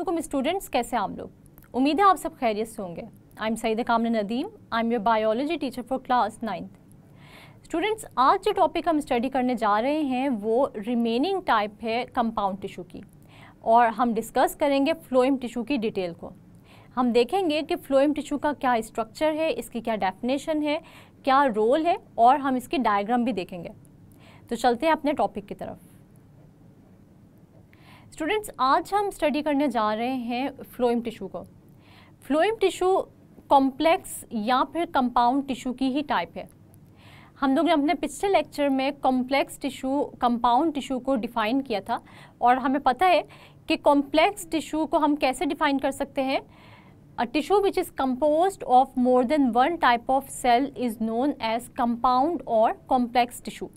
Aslam students कैसे आप लोग उम्मीद है आप सब खैरियत से होंगे आई एम सईद कामन Nadeem I am your biology teacher for class ninth students आज जो टॉपिक हम स्टडी करने जा रहे हैं वो रिमेनिंग टाइप है कंपाउंड टिशू की और हम डिस्कस करेंगे फ्लोइम टिशू की डिटेल को हम देखेंगे कि फ्लोइम टिशू का क्या स्ट्रक्चर है इसकी क्या डेफिनेशन है क्या रोल है और हम इसकी डायग्राम भी देखेंगे तो चलते हैं अपने टॉपिक की तरफ स्टूडेंट्स आज हम स्टडी करने जा रहे हैं फ्लोइम टिशू को फ्लोइम टिशू कॉम्प्लेक्स या फिर कंपाउंड टिशू की ही टाइप है हम लोग ने अपने पिछले लेक्चर में कॉम्प्लेक्स टिशू कंपाउंड टिशू को डिफ़ाइन किया था और हमें पता है कि कॉम्प्लेक्स टिशू को हम कैसे डिफ़ाइन कर सकते हैं a tissue which is compose of more than one type of cell is known as compound और कॉम्प्लेक्स टिशू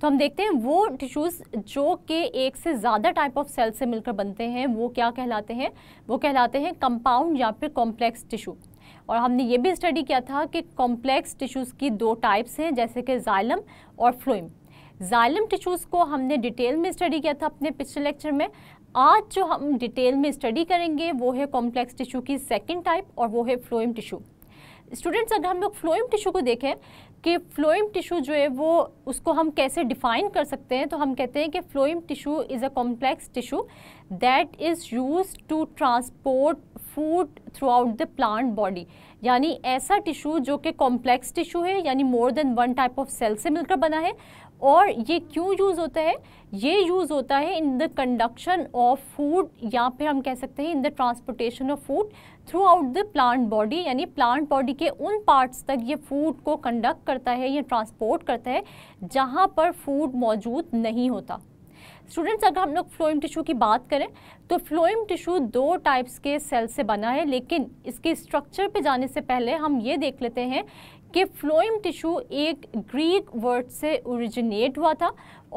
तो हम देखते हैं वो टिश्यूज़ जो कि एक से ज़्यादा टाइप ऑफ सेल से मिलकर बनते हैं वो क्या कहलाते हैं वो कहलाते हैं कंपाउंड या फिर कॉम्प्लेक्स टिशू और हमने ये भी स्टडी किया था कि कॉम्प्लेक्स टिश्यूज़ की दो टाइप्स हैं जैसे कि जाइलम और फ्लोइम जाइलम टिश्यूज़ को हमने डिटेल में स्टडी किया था अपने पिछले लेक्चर में आज जो हम डिटेल में स्टडी करेंगे वो है कॉम्प्लेक्स टिश्यू की सेकेंड टाइप और वो है फ्लोइम टिश्यू स्टूडेंट्स अगर हम लोग फ्लोइम टिश्यू को देखें कि फ्लोइम टिश्यू जो है वो उसको हम कैसे डिफ़ाइन कर सकते हैं तो हम कहते हैं कि phloem tissue is a complex tissue that is use to transport food throughout the plant body यानी ऐसा टिश्यू जो कि कॉम्प्लेक्स टिश्यू है यानी more than one type of cell से मिलकर बना है और ये क्यों यूज़ होता है ये यूज़ होता है in the conduction of food या फिर हम कह सकते हैं in the transportation of food throughout the plant body यानी प्लांट बॉडी के उन पार्ट्स तक ये फूड को कंडक्ट करता है या ट्रांसपोर्ट करता है जहाँ पर फूड मौजूद नहीं होता स्टूडेंट्स अगर हम लोग फ्लोइम टिशू की बात करें तो फ्लोइम टिशू दो टाइप्स के सेल से बना है लेकिन इसके स्ट्रक्चर पे जाने से पहले हम ये देख लेते हैं कि फ्लोइम टिशू एक ग्रीक वर्ड से ओरिजिनेट हुआ था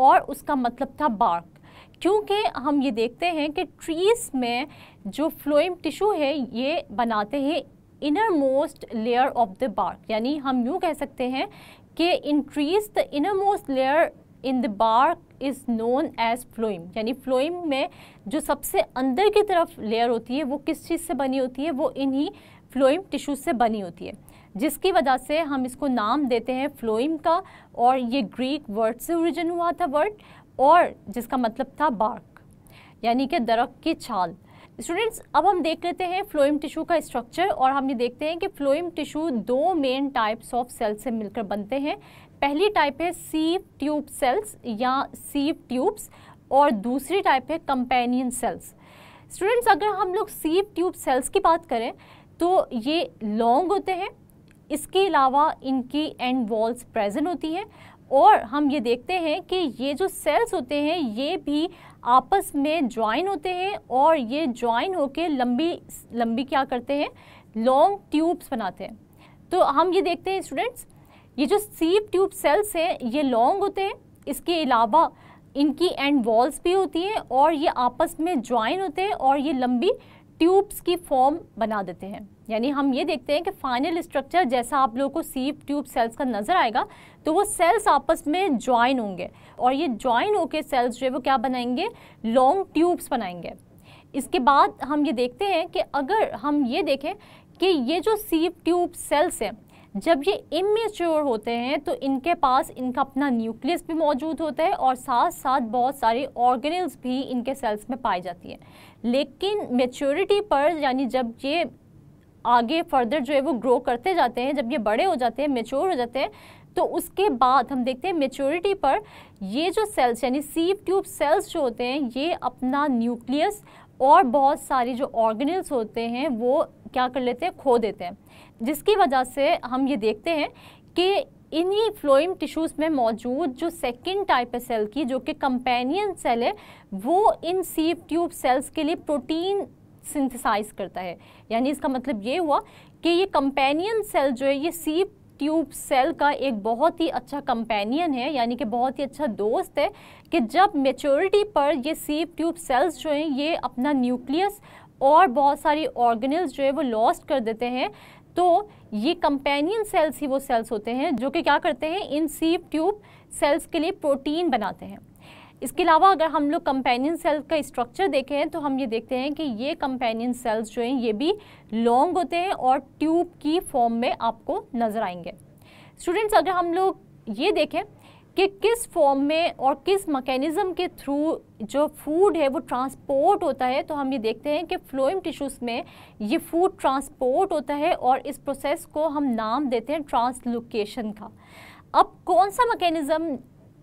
और उसका मतलब था बार्क क्योंकि हम ये देखते हैं कि ट्रीज़ में जो फ्लोइम टिशू है ये बनाते हैं innermost layer of the bark यानी हम यूँ कह सकते हैं कि in trees the innermost layer in the bark is known as phloem यानी फ्लोइम में जो सबसे अंदर की तरफ लेयर होती है वो किस चीज़ से बनी होती है वो इन्हीं फ्लोइम टिशू से बनी होती है जिसकी वजह से हम इसको नाम देते हैं फ्लोइम का और ये ग्रीक वर्ड से ओरिजिन हुआ था वर्ड और जिसका मतलब था बार्क यानी कि दरख की छाल स्टूडेंट्स अब हम देख लेते हैं फ्लोइम टिशू का स्ट्रक्चर और हम ये देखते हैं कि फ्लोइम टिशू दो मेन टाइप्स ऑफ सेल से मिलकर बनते हैं पहली टाइप है सीव ट्यूब सेल्स या सीव ट्यूब्स और दूसरी टाइप है कंपेनियन सेल्स स्टूडेंट्स अगर हम लोग सीव ट्यूब सेल्स की बात करें तो ये लॉन्ग होते हैं इसके अलावा इनकी एंड वॉल्स प्रेजेंट होती हैं और हम ये देखते हैं कि ये जो सेल्स होते हैं ये भी आपस में ज्वाइन होते हैं और ये ज्वाइन होकर लंबी लंबी क्या करते हैं लॉन्ग ट्यूब्स बनाते हैं तो हम ये देखते हैं स्टूडेंट्स ये जो सीप ट्यूब सेल्स हैं ये लॉन्ग होते हैं इसके अलावा इनकी एंड वॉल्स भी होती हैं और ये आपस में ज्वाइन होते हैं और ये लंबी ट्यूब्स की फॉर्म बना देते हैं यानी हम ये देखते हैं कि फाइनल स्ट्रक्चर जैसा आप लोगों को सीप ट्यूब सेल्स का नज़र आएगा तो वो सेल्स आपस में ज्वाइन होंगे और ये ज्वाइन होकर सेल्स जो है वो क्या बनाएंगे लॉन्ग ट्यूब्स बनाएंगे इसके बाद हम ये देखते हैं कि अगर हम ये देखें कि ये जो सीप ट्यूब सेल्स हैं जब ये इमेच्योर होते हैं तो इनके पास इनका अपना न्यूक्लियस भी मौजूद होता है और साथ साथ बहुत सारे ऑर्गेनल्स भी इनके सेल्स में पाई जाती हैं लेकिन मेच्योरिटी पर यानी जब ये आगे फर्दर जो है वो ग्रो करते जाते हैं जब ये बड़े हो जाते हैं मेच्योर हो जाते हैं तो उसके बाद हम देखते हैं मेच्योरिटी पर ये जो सेल्स यानी सीव ट्यूब सेल्स जो होते हैं ये अपना न्यूक्लियस और बहुत सारी जो ऑर्गेनल्स होते हैं वो क्या कर लेते हैं खो देते हैं जिसकी वजह से हम ये देखते हैं कि इन्हीं फ्लोइम टिश्यूज़ में मौजूद जो सेकेंड टाइप है सेल की जो कि कंपेनियन सेल है वो इन सीप ट्यूब सेल्स के लिए प्रोटीन सिंथेसाइज करता है यानी इसका मतलब ये हुआ कि ये कंपेनियन सेल जो है ये सीप ट्यूब सेल का एक बहुत ही अच्छा कंपेनियन है यानी कि बहुत ही अच्छा दोस्त है कि जब मेचोरिटी पर ये सीप ट्यूब सेल्स जो हैं ये अपना न्यूक्लियस और बहुत सारी ऑर्गेनल्स जो है वो लॉस्ट कर देते हैं तो ये कंपेनियन सेल्स ही वो सेल्स होते हैं जो कि क्या करते हैं इन सीप ट्यूब सेल्स के लिए प्रोटीन बनाते हैं इसके अलावा अगर हम लोग कंपेनियन सेल्स का स्ट्रक्चर देखें तो हम ये देखते हैं कि ये कंपेनियन सेल्स जो हैं ये भी लॉन्ग होते हैं और ट्यूब की फॉर्म में आपको नज़र आएंगे स्टूडेंट्स अगर हम लोग ये देखें कि किस फॉर्म में और किस मकैनिज़म के थ्रू जो फूड है वो ट्रांसपोर्ट होता है तो हम ये देखते हैं कि फ्लोइम टिश्यूज़ में ये फूड ट्रांसपोर्ट होता है और इस प्रोसेस को हम नाम देते हैं ट्रांसलोकेशन का अब कौन सा मकैनिज़म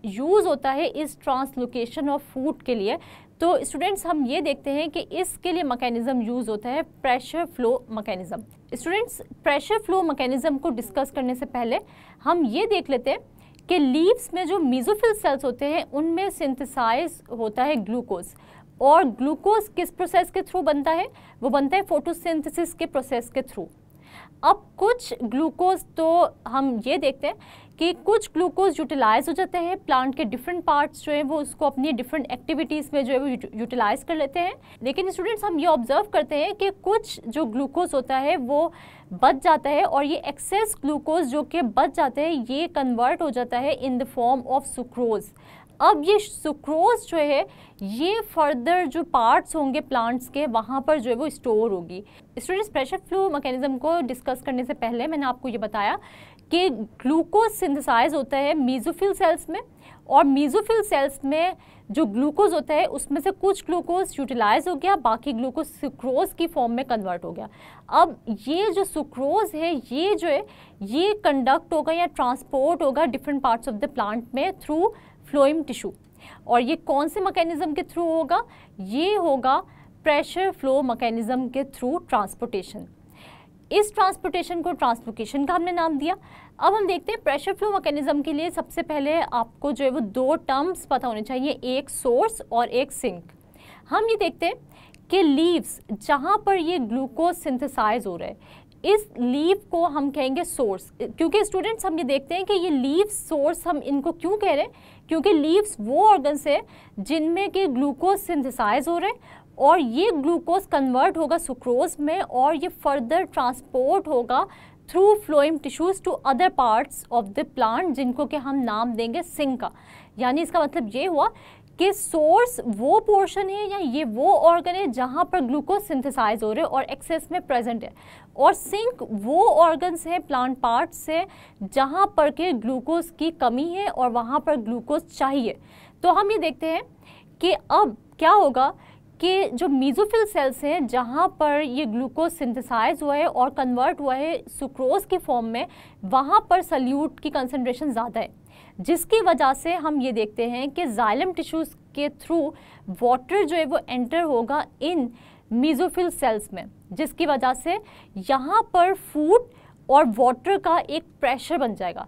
यूज़ होता है इस ट्रांसलोकेशन ऑफ फूड के लिए तो स्टूडेंट्स हम ये देखते हैं कि इसके लिए मकैनिज़म यूज़ होता है pressure flow mechanism students pressure flow mechanism को डिस्कस करने से पहले हम ये देख लेते हैं कि लीव्स में जो मीजोफिल सेल्स होते हैं उनमें सिंथेसाइज होता है ग्लूकोज और ग्लूकोज किस प्रोसेस के थ्रू बनता है वो बनता है फोटोसिंथेसिस के प्रोसेस के थ्रू अब कुछ ग्लूकोज तो हम ये देखते हैं कि कुछ ग्लूकोज यूटिलाइज हो जाते हैं प्लांट के डिफरेंट पार्ट्स जो है वो उसको अपनी डिफरेंट एक्टिविटीज़ में जो है वो यूटिलाइज कर लेते हैं लेकिन स्टूडेंट्स हम ये ऑब्जर्व करते हैं कि कुछ जो ग्लूकोज होता है वो बच जाता है और ये एक्सेस ग्लूकोज जो कि बच जाते हैं ये कन्वर्ट हो जाता है in the form of sucrose अब ये सुक्रोज जो है ये फर्दर जो पार्ट्स होंगे प्लांट्स के वहाँ पर जो है वो स्टोर होगी स्टूडेंट्स प्रेशर फ्लो मैकेनिज्म को डिस्कस करने से पहले मैंने आपको ये बताया कि ग्लूकोज सिंथेसाइज होता है मीजोफिल सेल्स में और मीजोफिल सेल्स में जो ग्लूकोज होता है उसमें से कुछ ग्लूकोज यूटिलाइज हो गया बाकी ग्लूकोज सुक्रोज की फॉर्म में कन्वर्ट हो गया अब ये जो सुक्रोज है ये जो है ये कंडक्ट होगा या ट्रांसपोर्ट होगा different parts of the plant में थ्रू फ्लोइम टिश्यू और ये कौन से मकैनिज़म के थ्रू होगा ये होगा प्रेशर फ्लो मकैनिज़म के थ्रू ट्रांसपोर्टेशन इस ट्रांसपोर्टेशन को ट्रांसपोर्टेशन का हमने नाम दिया अब हम देखते हैं प्रेशर फ्लो मकैनिज़म के लिए सबसे पहले आपको जो है वो दो टर्म्स पता होने चाहिए एक सोर्स और एक सिंक हम ये देखते हैं कि लीव्स जहाँ पर ये ग्लूकोज सिंथेसाइज हो रहा है इस लीव को हम कहेंगे सोर्स क्योंकि स्टूडेंट्स हम ये देखते हैं कि ये लीव सोर्स हम इनको क्यों कह रहे हैं क्योंकि लीव्स वो ऑर्गन्स है जिनमें कि ग्लूकोज सिंथिसाइज हो रहे हैं और ये ग्लूकोज कन्वर्ट होगा सुक्रोज में और ये फर्दर ट्रांसपोर्ट होगा through phloem tissues to other parts of the plant जिनको कि हम नाम देंगे सिंका यानी इसका मतलब ये हुआ कि सोर्स वो पोर्शन है या ये वो ऑर्गन है जहाँ पर ग्लूकोज सिंथेसाइज हो रहे और एक्सेस में प्रेजेंट है और सिंक वो ऑर्गन्स है प्लांट पार्ट्स हैं जहाँ पर के ग्लूकोज की कमी है और वहाँ पर ग्लूकोज चाहिए तो हम ये देखते हैं कि अब क्या होगा कि जो मीजोफिल सेल्स हैं जहाँ पर ये ग्लूकोज सिंथेसाइज हुआ है और कन्वर्ट हुआ है सुक्रोज के फॉर्म में वहाँ पर सल्यूट की कंसनट्रेशन ज़्यादा है जिसकी वजह से हम ये देखते हैं कि जाइलम टिश्यूज़ के थ्रू वाटर जो है वो एंटर होगा इन मीजोफिल सेल्स में जिसकी वजह से यहाँ पर फूड और वाटर का एक प्रेशर बन जाएगा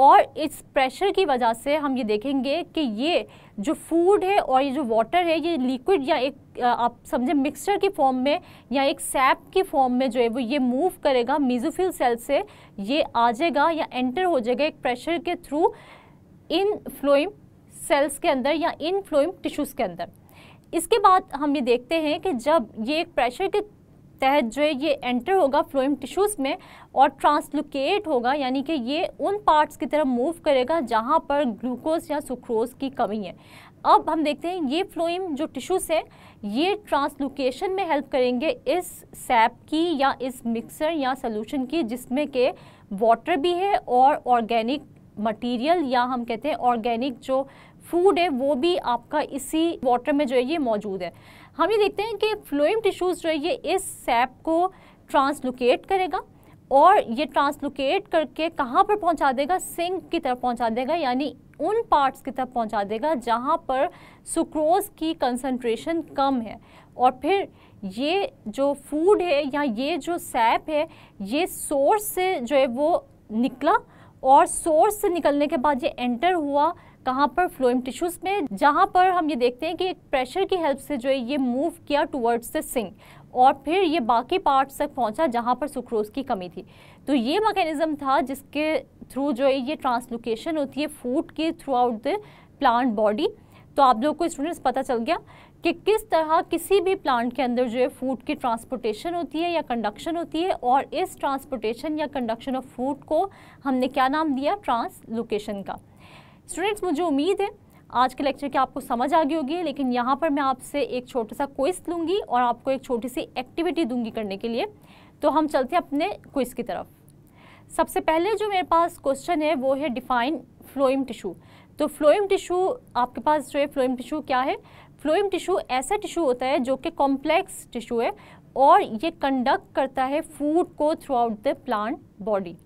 और इस प्रेशर की वजह से हम ये देखेंगे कि ये जो फूड है और ये जो वाटर है ये लिक्विड या एक आप समझे मिक्सचर की फॉर्म में या एक सैप की फॉर्म में जो है वो ये मूव करेगा मीजोफिल सेल से ये आ जाएगा या एंटर हो जाएगा एक प्रेशर के थ्रू इन फ्लोइम सेल्स के अंदर या इन फ्लोइम टिश्यूज़ के अंदर इसके बाद हम ये देखते हैं कि जब ये एक प्रेशर के तहत जो है ये एंटर होगा फ्लोइम टिश्यूज़ में और ट्रांसलोकेट होगा यानी कि ये उन पार्ट्स की तरफ मूव करेगा जहाँ पर ग्लूकोज या सुक्रोज की कमी है अब हम देखते हैं ये फ्लोइम जो टिश्यूज़ हैं ये ट्रांसलोकेशन में हेल्प करेंगे इस सैप की या इस मिक्सर या सोलूशन की जिसमें के वाटर भी है और ऑर्गेनिक मटेरियल या हम कहते हैं ऑर्गेनिक जो फूड है वो भी आपका इसी वाटर में जो है ये मौजूद है हम ये देखते हैं कि फ्लोइम टिश्यूज़ जो है ये इस सैप को ट्रांसलोकेट करेगा और ये ट्रांसलोकेट करके कहाँ पर पहुँचा देगा सिंक की तरफ पहुँचा देगा यानी उन पार्ट्स की तरफ पहुँचा देगा जहाँ पर सुक्रोज की कंसनट्रेशन कम है और फिर ये जो फूड है या ये जो सैप है ये सोर्स से जो है वो निकला और सोर्स से निकलने के बाद ये एंटर हुआ कहाँ पर फ्लोइम टिश्यूज़ में जहाँ पर हम ये देखते हैं कि एक प्रेशर की हेल्प से जो है ये मूव किया टूवर्ड्स द सिंग और फिर ये बाकी पार्ट्स तक पहुँचा जहाँ पर सुक्रोज की कमी थी तो ये मकैनिज़म था जिसके थ्रू जो है ये ट्रांसलोकेशन होती है फूड के throughout the plant body तो आप लोग को स्टूडेंट्स पता चल गया कि किस तरह किसी भी प्लांट के अंदर जो है फूड की ट्रांसपोर्टेशन होती है या कंडक्शन होती है और इस ट्रांसपोर्टेशन या कंडक्शन ऑफ फूड को हमने क्या नाम दिया ट्रांसलोकेशन का स्टूडेंट्स मुझे उम्मीद है आज के लेक्चर की आपको समझ आ गई होगी लेकिन यहाँ पर मैं आपसे एक छोटा सा क्विज लूँगी और आपको एक छोटी सी एक्टिविटी दूंगी करने के लिए तो हम चलते हैं अपने क्विज़ की तरफ सबसे पहले जो मेरे पास क्वेश्चन है वो है डिफाइन फ्लोइम टिशू तो फ्लोइम टिशू आपके पास जो है फ्लोइम टिशू क्या है फ्लोइम टिशू ऐसा टिशू होता है जो कि कॉम्प्लेक्स टिशू है और ये कंडक्ट करता है फूड को throughout the plant body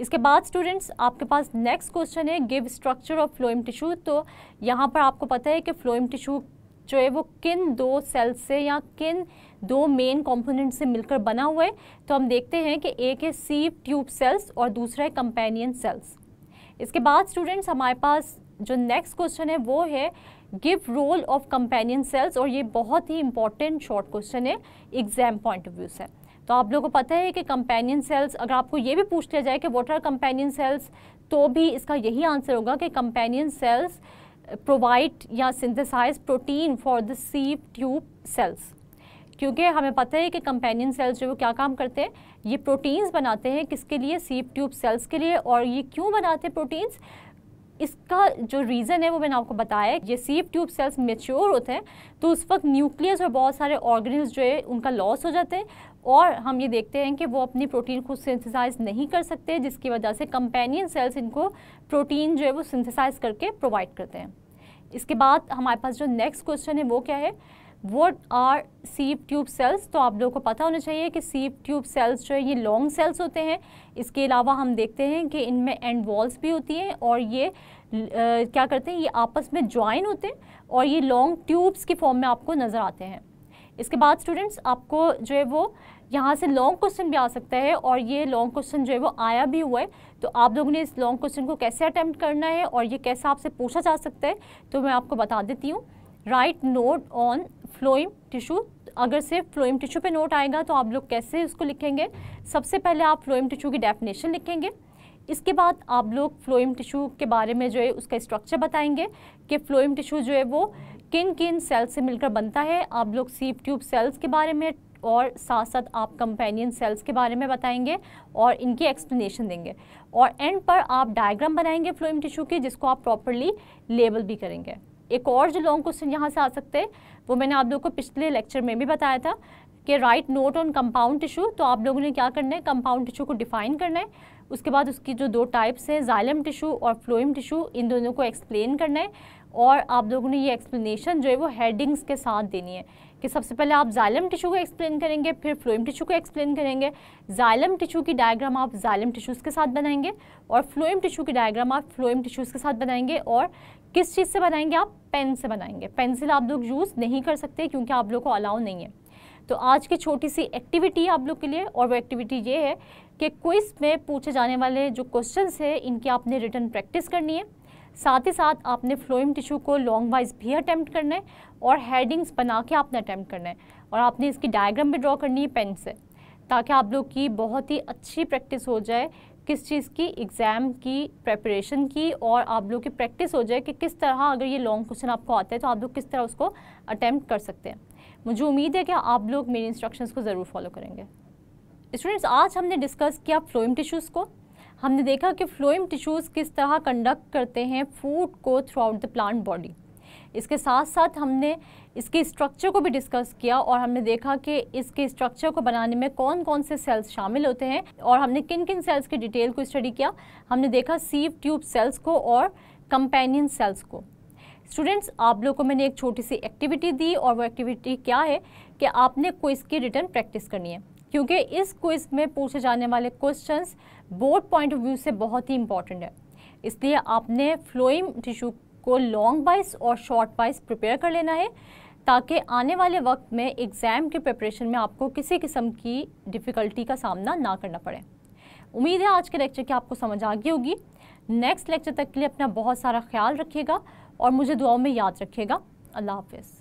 इसके बाद स्टूडेंट्स आपके पास नेक्स्ट क्वेश्चन है give structure of phloem tissue तो यहाँ पर आपको पता है कि फ्लोइम टिश्यू जो है वो किन दो सेल्स से या किन दो मेन कंपोनेंट से मिलकर बना हुआ है तो हम देखते हैं कि एक है सी ट्यूब सेल्स और दूसरा है कंपेनियन सेल्स इसके बाद स्टूडेंट्स हमारे पास जो नेक्स्ट क्वेश्चन है वो है give role of companion cells और ये बहुत ही इंपॉर्टेंट शॉर्ट क्वेश्चन है एग्जाम पॉइंट ऑफ व्यू से तो आप लोगों को पता है कि कंपेनियन सेल्स अगर आपको ये भी पूछ लिया जाए कि वॉट आर कंपेनियन सेल्स तो भी इसका यही आंसर होगा कि कंपेनियन सेल्स प्रोवाइड या synthesize protein for the sieve tube cells क्योंकि हमें पता है कि कंपेनियन सेल्स जो वो क्या काम करते हैं ये प्रोटीन्स बनाते हैं किसके लिए सीप ट्यूब सेल्स के लिए और ये क्यों बनाते हैं प्रोटीन्स इसका जो रीज़न है वो मैंने आपको बताया ये सीप ट्यूब सेल्स मेच्योर होते हैं तो उस वक्त न्यूक्लियस और बहुत सारे ऑर्गेनिज जो है उनका लॉस हो जाते हैं और हम ये देखते हैं कि वो अपनी प्रोटीन खुद सिंथेसाइज नहीं कर सकते जिसकी वजह से कंपेनियन सेल्स इनको प्रोटीन जो है वो सिंथेसाइज करके प्रोवाइड करते हैं इसके बाद हमारे पास जो नेक्स्ट क्वेश्चन है वो क्या है what are sieve tube cells तो आप लोगों को पता होना चाहिए कि सीप ट्यूब सेल्स जो है ये लॉन्ग सेल्स होते हैं इसके अलावा हम देखते हैं कि इनमें एंड वॉल्स भी होती हैं और ये आ, क्या करते हैं ये आपस में ज्वाइन होते हैं और ये लॉन्ग ट्यूब्स के फॉर्म में आपको नज़र आते हैं इसके बाद स्टूडेंट्स आपको जो है वो यहाँ से लॉन्ग क्वेश्चन भी आ सकता है और ये लॉन्ग क्वेश्चन जो है वो आया भी हुआ है तो आप लोगों ने इस लॉन्ग क्वेश्चन को कैसे अटैम्प्ट करना है और ये कैसे आपसे पूछा जा सकता है तो मैं आपको बता देती हूँ write note on phloem tissue अगर सिर्फ फ्लोइम टिश्यू पे नोट आएगा तो आप लोग कैसे उसको लिखेंगे सबसे पहले आप फ्लोइम टिश्यू की डेफिनेशन लिखेंगे इसके बाद आप लोग फ्लोइम टिश्यू के बारे में जो है उसका स्ट्रक्चर बताएंगे कि फ्लोइम टिश्यू जो है वो किन किन सेल्स से मिलकर बनता है आप लोग सीप ट्यूब सेल्स के बारे में और साथ साथ आप कंपेनियन सेल्स के बारे में बताएंगे और इनकी एक्सप्लेनेशन देंगे और एंड पर आप डायग्राम बनाएंगे फ्लोइम टिश्यू की जिसको आप प्रॉपरली लेबल भी करेंगे एक और जो लॉन्ग क्वेश्चन यहाँ से आ सकते हैं वो मैंने आप लोग को पिछले लेक्चर में भी बताया था कि write note on compound tissue तो आप लोगों ने क्या करना है कंपाउंड टिशू को डिफाइन करना है उसके बाद उसकी जो दो टाइप्स हैं जाइलम टिशू और फ्लोइम टिशू इन दोनों को एक्सप्लेन करना है और आप लोगों ने ये एक्सप्लेनेशन जो है वो हेडिंग्स के साथ देनी है कि सबसे पहले आप जाइलम टिशू को एक्सप्लेन करेंगे फिर फ्लोइम टिशू को एक्सप्लेन करेंगे जाइलम टिशू की डायग्राम आप जाइलम टिशूज़ के साथ बनाएंगे और फ्लोइम टिशू की डायग्राम आप फ्लोइम टिशूज़ के साथ बनाएंगे और किस चीज़ से बनाएंगे आप पेन से बनाएंगे पेंसिल आप लोग यूज़ नहीं कर सकते क्योंकि आप लोग को अलाउ नहीं है तो आज की छोटी सी एक्टिविटी है आप लोग के लिए और वो एक्टिविटी ये है कि क्विज में पूछे जाने वाले जो क्वेश्चन है इनकी आपने रिटर्न प्रैक्टिस करनी है साथ ही साथ आपने फ्लोइम टिश्यू को लॉन्ग वाइज भी अटैम्प्ट करना है और हेडिंग्स बना के आपने अटैम्प्ट करना है और आपने इसकी डायग्राम भी ड्रॉ करनी है पेन से ताकि आप लोग की बहुत ही अच्छी प्रैक्टिस हो जाए किस चीज़ की एग्ज़ाम की प्रेपरेशन की और आप लोग की प्रैक्टिस हो जाए कि किस तरह अगर ये लॉन्ग क्वेश्चन आपको आता है तो आप लोग किस तरह उसको अटैम्प्ट कर सकते हैं मुझे उम्मीद है कि आप लोग मेरी इंस्ट्रक्शंस को ज़रूर फॉलो करेंगे स्टूडेंट्स आज हमने डिस्कस किया फ्लोइम टिश्यूज़ को हमने देखा कि फ्लोइम टिश्यूज़ किस तरह कंडक्ट करते हैं फूड को throughout the plant body इसके साथ साथ हमने इसके स्ट्रक्चर को भी डिस्कस किया और हमने देखा कि इसके स्ट्रक्चर को बनाने में कौन कौन से सेल्स शामिल होते हैं और हमने किन किन सेल्स की डिटेल को स्टडी किया हमने देखा सीव ट्यूब सेल्स को और कंपेनियन सेल्स को स्टूडेंट्स आप लोगों को मैंने एक छोटी सी एक्टिविटी दी और वो एक्टिविटी क्या है कि आपने क्विज़ की रिटर्न प्रैक्टिस करनी है क्योंकि इस क्विज़ में पूछे जाने वाले questions board point of view से बहुत ही इंपॉर्टेंट है इसलिए आपने फ्लोइंग टिश्यू को लॉन्ग वाइज और शॉर्ट वाइज प्रिपेयर कर लेना है ताकि आने वाले वक्त में एग्ज़ाम के प्रिपरेशन में आपको किसी किस्म की डिफ़िकल्टी का सामना ना करना पड़े उम्मीद है आज के लेक्चर की आपको समझ आ गई होगी नेक्स्ट लेक्चर तक के लिए अपना बहुत सारा ख्याल रखिएगा और मुझे दुआओं में याद रखिएगा अल्लाह हाफिज़